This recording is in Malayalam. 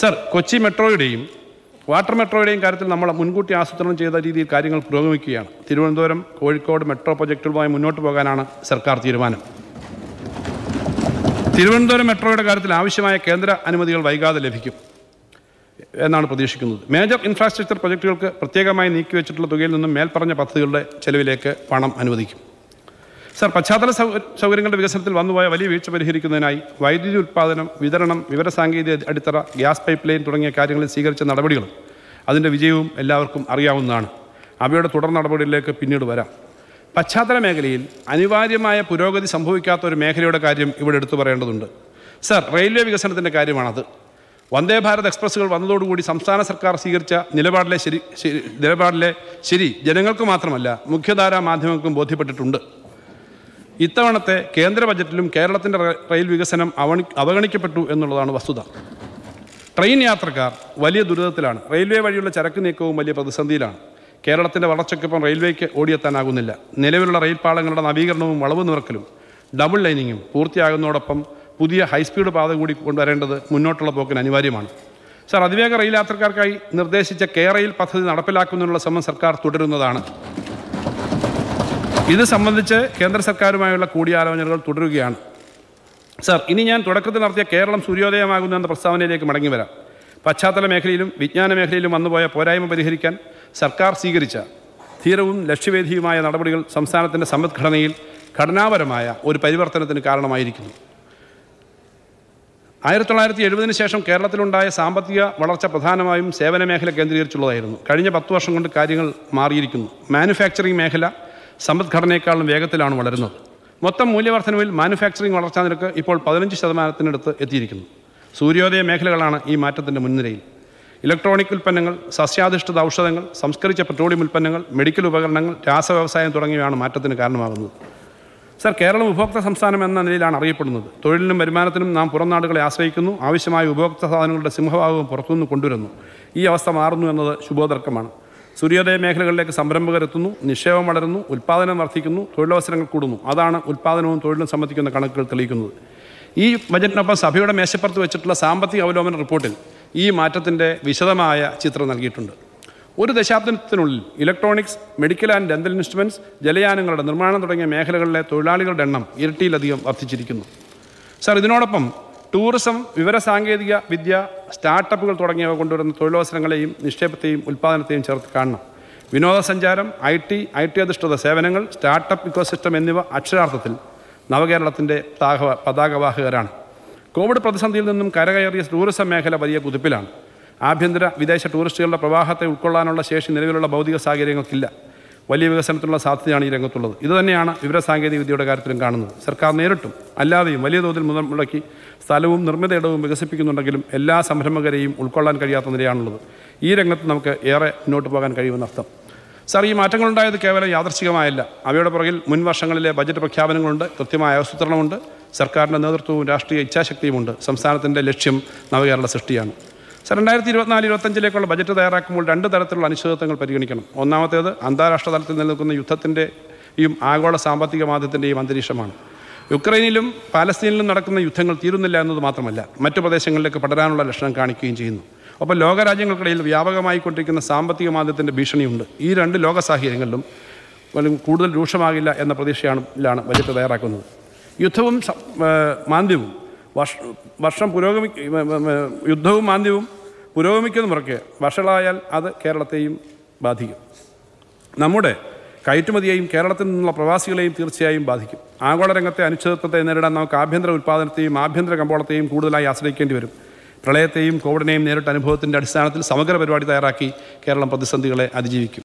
സർ കൊച്ചി മെട്രോയുടെയും വാട്ടർ മെട്രോയുടെയും കാര്യത്തിൽ നമ്മൾ മുൻകൂട്ടി ആസൂത്രണം ചെയ്ത രീതിയിൽ കാര്യങ്ങൾ പുരോഗമിക്കുകയാണ് തിരുവനന്തപുരം കോഴിക്കോട് മെട്രോ പ്രൊജക്റ്റുകളുമായി മുന്നോട്ട് പോകാനാണ് സർക്കാർ തീരുമാനം തിരുവനന്തപുരം മെട്രോയുടെ കാര്യത്തിൽ ആവശ്യമായ കേന്ദ്ര അനുമതികൾ വൈകാതെ ലഭിക്കും എന്നാണ് പ്രതീക്ഷിക്കുന്നത് മേജർ ഇൻഫ്രാസ്ട്രക്ചർ പ്രൊജക്റ്റുകൾക്ക് പ്രത്യേകമായി നീക്കിവെച്ചിട്ടുള്ള തുകയിൽ നിന്നും മേൽപ്പറഞ്ഞ പദ്ധതികളുടെ ചെലവിലേക്ക് പണം അനുവദിക്കും സർ പശ്ചാത്തല സൗകര്യങ്ങളുടെ വികസനത്തിൽ വന്നുപോയ വലിയ വീഴ്ച പരിഹരിക്കുന്നതിനായി വൈദ്യുതി ഉൽപ്പാദനം വിതരണം വിവര സാങ്കേതിക അടിത്തറ ഗ്യാസ് പൈപ്പ് ലൈൻ തുടങ്ങിയ കാര്യങ്ങളിൽ സ്വീകരിച്ച നടപടികളും അതിൻ്റെ വിജയവും എല്ലാവർക്കും അറിയാവുന്നതാണ് അവയുടെ തുടർ നടപടികളിലേക്ക് പിന്നീട് വരാം പശ്ചാത്തല മേഖലയിൽ അനിവാര്യമായ പുരോഗതി സംഭവിക്കാത്ത ഒരു മേഖലയുടെ കാര്യം ഇവിടെ എടുത്തു പറയേണ്ടതുണ്ട് സർ റെയിൽവേ വികസനത്തിൻ്റെ കാര്യമാണത് വന്ദേ ഭാരത് എക്സ്പ്രസ്സുകൾ വന്നതോടുകൂടി സംസ്ഥാന സർക്കാർ സ്വീകരിച്ച നിലപാടിലെ ശരി നിലപാടിലെ ശരി ജനങ്ങൾക്ക് മാത്രമല്ല മുഖ്യധാരാ മാധ്യമങ്ങൾക്കും ബോധ്യപ്പെട്ടിട്ടുണ്ട് ഇത്തവണത്തെ കേന്ദ്ര ബജറ്റിലും കേരളത്തിൻ്റെ റെയിൽ വികസനം അവഗണിക്കപ്പെട്ടു എന്നുള്ളതാണ് വസ്തുത ട്രെയിൻ യാത്രക്കാർ വലിയ ദുരിതത്തിലാണ് റെയിൽവേ വഴിയുള്ള ചരക്ക് നീക്കവും വലിയ പ്രതിസന്ധിയിലാണ് കേരളത്തിൻ്റെ വളർച്ചയ്ക്കൊപ്പം റെയിൽവേക്ക് ഓടിയെത്താനാകുന്നില്ല നിലവിലുള്ള റെയിൽ പാളങ്ങളുടെ നവീകരണവും വളവ് നിറക്കലും ഡബിൾ ലൈനിങ്ങും പൂർത്തിയാകുന്നതോടൊപ്പം പുതിയ ഹൈസ്പീഡ് പാത കൂടി കൊണ്ടുവരേണ്ടത് മുന്നോട്ടുള്ള പോക്കിന് അനിവാര്യമാണ് സാർ അതിവേഗ റെയിൽ യാത്രക്കാർക്കായി നിർദ്ദേശിച്ച കെ റെയിൽ പദ്ധതി നടപ്പിലാക്കുന്നതിനുള്ള ശ്രമം സർക്കാർ തുടരുന്നതാണ് ഇത് സംബന്ധിച്ച് കേന്ദ്ര സർക്കാരുമായുള്ള കൂടിയാലോചനകൾ തുടരുകയാണ് സർ ഇനി ഞാൻ തുടക്കത്തിൽ നടത്തിയ കേരളം സൂര്യോദയമാകുന്നു എന്ന പ്രസ്താവനയിലേക്ക് മടങ്ങി വരാം പശ്ചാത്തല മേഖലയിലും വിജ്ഞാന മേഖലയിലും വന്നുപോയ പോരായ്മ പരിഹരിക്കാൻ സർക്കാർ സ്വീകരിച്ച ധീരവും ലക്ഷ്യവേദിയുമായ നടപടികൾ സംസ്ഥാനത്തിൻ്റെ സമ്പദ്ഘടനയിൽ ഘടനാപരമായ ഒരു പരിവർത്തനത്തിന് കാരണമായിരിക്കുന്നു ആയിരത്തി തൊള്ളായിരത്തി എഴുപതിന് ശേഷം കേരളത്തിലുണ്ടായ സാമ്പത്തിക വളർച്ച പ്രധാനമായും സേവന മേഖല കേന്ദ്രീകരിച്ചുള്ളതായിരുന്നു കഴിഞ്ഞ പത്ത് വർഷം കൊണ്ട് കാര്യങ്ങൾ മാറിയിരിക്കുന്നു മാനുഫാക്ചറിംഗ് മേഖല സമ്പദ്ഘടനയെക്കാളും വേഗത്തിലാണ് വളരുന്നത് മൊത്തം മൂല്യവർധനവിൽ മാനുഫാക്ചറിംഗ് വളർച്ചാ നിരക്ക് ഇപ്പോൾ പതിനഞ്ച് ശതമാനത്തിനടുത്ത് എത്തിയിരിക്കുന്നു സൂര്യോദയ മേഖലകളാണ് ഈ മാറ്റത്തിൻ്റെ മുൻനിരയിൽ ഇലക്ട്രോണിക് ഉൽപ്പന്നങ്ങൾ സസ്യാധിഷ്ഠിത ഔഷധങ്ങൾ സംസ്കരിച്ച പെട്രോളിയം ഉൽപ്പന്നങ്ങൾ മെഡിക്കൽ ഉപകരണങ്ങൾ രാസവ്യവസായം തുടങ്ങിയവയാണ് മാറ്റത്തിന് കാരണമാകുന്നത് സർ കേരളം ഉപഭോക്തൃ സംസ്ഥാനം എന്ന നിലയിലാണ് അറിയപ്പെടുന്നത് തൊഴിലിനും വരുമാനത്തിനും നാം പുറം നാടുകളെ ആശ്രയിക്കുന്നു ആവശ്യമായ ഉപഭോക്തൃ സാധനങ്ങളുടെ സിംഹഭാവവും പുറത്തുനിന്ന് കൊണ്ടുവരുന്നു ഈ അവസ്ഥ മാറുന്നു എന്നത് ശുഭോതർക്കമാണ് സൂര്യോദയ മേഖലകളിലേക്ക് സംരംഭകർ എത്തുന്നു നിക്ഷേപം വളരുന്നു ഉൽപ്പാദനം വർദ്ധിക്കുന്നു തൊഴിലവസരങ്ങൾ കൂടുന്നു അതാണ് ഉൽപ്പാദനവും തൊഴിലും സംബന്ധിക്കുന്ന കണക്കുകൾ തെളിയിക്കുന്നത് ഈ ബജറ്റിനൊപ്പം സഭയുടെ മേശപ്പുറത്ത് വെച്ചിട്ടുള്ള സാമ്പത്തിക അവലോകന റിപ്പോർട്ടിൽ ഈ മാറ്റത്തിൻ്റെ വിശദമായ ചിത്രം നൽകിയിട്ടുണ്ട് ഒരു ദശാബ്ദത്തിനുള്ളിൽ electronics medical and dental instruments ജലയാനങ്ങളുടെ നിർമ്മാണം തുടങ്ങിയ മേഖലകളിലെ തൊഴിലാളികളുടെ എണ്ണം ഇരട്ടിയിലധികം വർദ്ധിച്ചിരിക്കുന്നു സാർ ഇതിനോടൊപ്പം ടൂറിസം വിവരസാങ്കേതിക വിദ്യ സ്റ്റാർട്ടപ്പുകൾ തുടങ്ങിയവ കൊണ്ടുവരുന്ന തൊഴിലവസരങ്ങളെയും നിക്ഷേപത്തെയും ഉൽപ്പാദനത്തെയും ചേർത്ത് കാണണം വിനോദസഞ്ചാരം ഐ ടി ഐ ടി അധിഷ്ഠിത സേവനങ്ങൾ സ്റ്റാർട്ടപ്പ് ഇക്കോസിസ്റ്റം എന്നിവ അക്ഷരാർത്ഥത്തിൽ നവകേരളത്തിൻ്റെ പതാക പതാകവാഹകരാണ് കോവിഡ് പ്രതിസന്ധിയിൽ നിന്നും കരകയറിയ ടൂറിസം മേഖല വലിയ കുതിപ്പിലാണ് ആഭ്യന്തര വിദേശ ടൂറിസ്റ്റുകളുടെ പ്രവാഹത്തെ ഉൾക്കൊള്ളാനുള്ള ശേഷി നിലവിലുള്ള ഭൗതിക സാഹചര്യങ്ങൾക്കില്ല വലിയ വികസനത്തിനുള്ള സാധ്യതയാണ് ഈ രംഗത്തുള്ളത് ഇതുതന്നെയാണ് വിവരസാങ്കേതിക വിദ്യയുടെ കാര്യത്തിലും കാണുന്നത് സർക്കാർ നേരിട്ടും അല്ലാതെയും വലിയ തോതിൽ മുതൽ മുടക്കി സ്ഥലവും നിർമ്മിത ഇടവും വികസിപ്പിക്കുന്നുണ്ടെങ്കിലും എല്ലാ സംരംഭകരെയും ഉൾക്കൊള്ളാൻ കഴിയാത്ത നിലയാണുള്ളത് ഈ രംഗത്ത് നമുക്ക് ഏറെ മുന്നോട്ട് പോകാൻ കഴിയുമെന്ന് അർത്ഥം സാർ ഈ മാറ്റങ്ങളുണ്ടായത് കേവലം യാദർശികമായല്ല അവയുടെ പുറകിൽ മുൻ വർഷങ്ങളിലെ ബജറ്റ് പ്രഖ്യാപനങ്ങളുണ്ട് കൃത്യമായ ആസൂത്രണമുണ്ട് സർക്കാരിൻ്റെ നേതൃത്വവും രാഷ്ട്രീയ ഇച്ഛാശക്തിയുമുണ്ട് സംസ്ഥാനത്തിൻ്റെ ലക്ഷ്യം നവകേരള സൃഷ്ടിയാണ് രണ്ടായിരത്തി ഇരുപത്തിനാല് ഇരുപത്തഞ്ചിലേക്കുള്ള ബജറ്റ് തയ്യാറാക്കുമ്പോൾ രണ്ട് തരത്തിലുള്ള അനിശ്ചിതത്വങ്ങൾ പരിഗണിക്കണം ഒന്നാമത്തേത് അന്താരാഷ്ട്ര തലത്തിൽ നിലനിൽക്കുന്ന യുദ്ധത്തിൻ്റെയും ആഗോള സാമ്പത്തിക മാധ്യത്തിൻ്റെയും അന്തരീക്ഷമാണ് യുക്രൈനിലും പാലസ്തീനിലും നടക്കുന്ന യുദ്ധങ്ങൾ തീരുന്നില്ല എന്നത് മാത്രമല്ല മറ്റു പ്രദേശങ്ങളിലേക്ക് പടരാനുള്ള ലക്ഷണം കാണിക്കുകയും ചെയ്യുന്നു അപ്പോൾ ലോകരാജ്യങ്ങൾക്കിടയിൽ വ്യാപകമായി കൊണ്ടിരിക്കുന്ന സാമ്പത്തിക മാധ്യത്തിൻ്റെ ഭീഷണിയുണ്ട് ഈ രണ്ട് ലോക സാഹചര്യങ്ങളിലും കൂടുതൽ രൂക്ഷമാകില്ല എന്ന പ്രതീക്ഷയാണിലാണ് ബജറ്റ് തയ്യാറാക്കുന്നത് യുദ്ധവും മാന്ദ്യവും വർഷം പുരോഗമി യുദ്ധവും മാന്ദ്യവും പുരോഗമിക്കുന്ന മുറയ്ക്ക് വഷളായാൽ അത് കേരളത്തെയും ബാധിക്കും നമ്മുടെ കയറ്റുമതിയെയും കേരളത്തിൽ നിന്നുള്ള പ്രവാസികളെയും തീർച്ചയായും ബാധിക്കും ആഗോള രംഗത്തെ അനിശ്ചിതത്വത്തെ നേരിടാൻ നമുക്ക് ആഭ്യന്തര ഉൽപ്പാദനത്തെയും ആഭ്യന്തര കമ്പോളത്തെയും കൂടുതലായി ആശ്രയിക്കേണ്ടി വരും പ്രളയത്തെയും കോവിഡിനെയും നേരിട്ട അനുഭവത്തിൻ്റെ അടിസ്ഥാനത്തിൽ സമഗ്ര പരിപാടി തയ്യാറാക്കി കേരളം പ്രതിസന്ധികളെ അതിജീവിക്കും